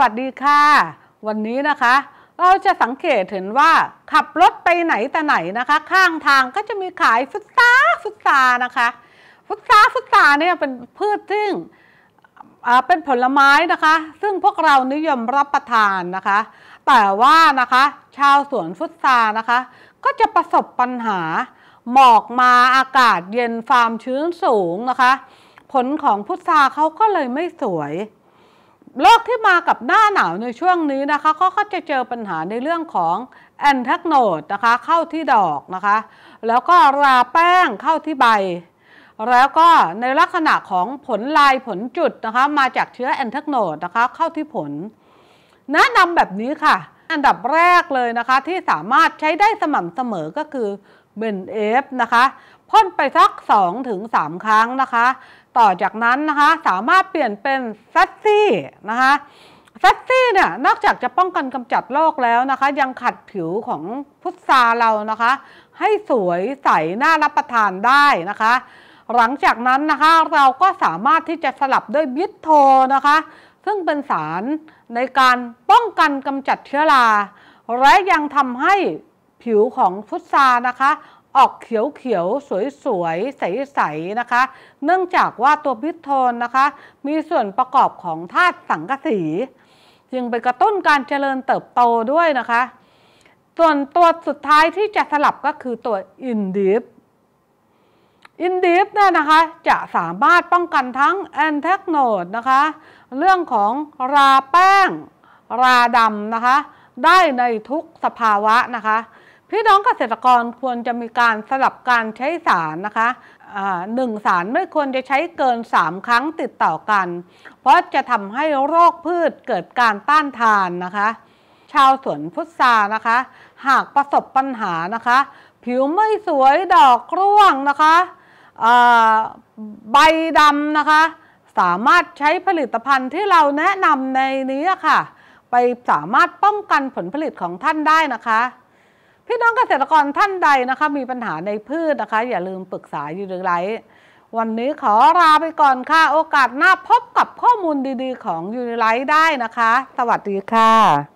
วัสดีค่ะ วันนี้นะคะเราจะสังเกตเห็นว่า ขับรถไปไหนแต่ไหนนะคะข้างทางก็จะมีขายฟุตซาฟุตซานะคะฟุตซาฟุตซาเนี่ยเป็นพืชซึ่งเป็นผลไม้นะคะ ซึ่งพวกเรานิยมรับประทานนะคะแต่ว่านะคะ ชาวสวนฟุตซานะคะ ก็จะประสบปัญหาหมอกมาอากาศเย็นความชื้นสูงนะคะ ผลของฟุตซาเขาก็เลยไม่สวยโรคที่มากับหน้าหนาวในช่วงนี้นะคะเขาก็จะเจอปัญหาในเรื่องของแอนทักโนดนะคะ เข้าที่ดอกนะคะ แล้วก็ราแป้งเข้าที่ใบ แล้วก็ในลักษณะของผลลายผลจุดนะคะ มาจากเชื้อแอนทักโนดนะคะ เข้าที่ผล แนะนำแบบนี้ค่ะ อันดับแรกเลยนะคะ ที่สามารถใช้ได้สม่ำเสมอก็คือเบนเอฟนะคะพ่นไปสัก2-3 ครั้งนะคะ ต่อจากนั้นนะคะสามารถเปลี่ยนเป็นซัตซี่นะคะซัตซี่เนี่ยนอกจากจะป้องกันกำจัดโรคแล้วนะคะ ยังขัดผิวของพุทราเรานะคะ ให้สวยใสน่ารับประทานได้นะคะ หลังจากนั้นนะคะเราก็สามารถที่จะสลับด้วยบิทโทนะคะซึ่งเป็นสารในการป้องกันกำจัดเชื้อราและยังทำให้ผิวของพุทรานะคะออกเขียวๆสวยๆใสๆนะคะ เนื่องจากว่าตัวพิษโทนนะคะ มีส่วนประกอบของธาตุสังกะสี จึงไปกระตุ้นการเจริญเติบโตด้วยนะคะ ส่วนตัวสุดท้ายที่จะสลับก็คือตัวอินดิฟอินดิฟเนี่ยนะคะจะสามารถป้องกันทั้งแอนแทกโนดนะคะ เรื่องของราแป้งราดำนะคะได้ในทุกสภาวะนะคะพี่น้องเกษตรกรควรจะมีการสลับการใช้สารนะคะหนึ่งสารไม่ควรจะใช้เกิน 3 ครั้งติดต่อกัน เพราะจะทำให้โรคพืชเกิดการต้านทานนะคะ ชาวสวนพุทรานะคะ หากประสบปัญหานะคะ ผิวไม่สวยดอกร่วงนะคะใบดำนะคะ สามารถใช้ผลิตภัณฑ์ที่เราแนะนำในนี้ค่ะ ไปสามารถป้องกันผลผลิตของท่านได้นะคะพี่น้องเกษตรกรท่านใดนะคะ มีปัญหาในพืชนะคะ อย่าลืมปรึกษาอยู่ไลท์วันนี้ขอลาไปก่อนค่ะ โอกาสหน้าพบกับข้อมูลดีๆของยูนิไลท์ได้นะคะ สวัสดีค่ะ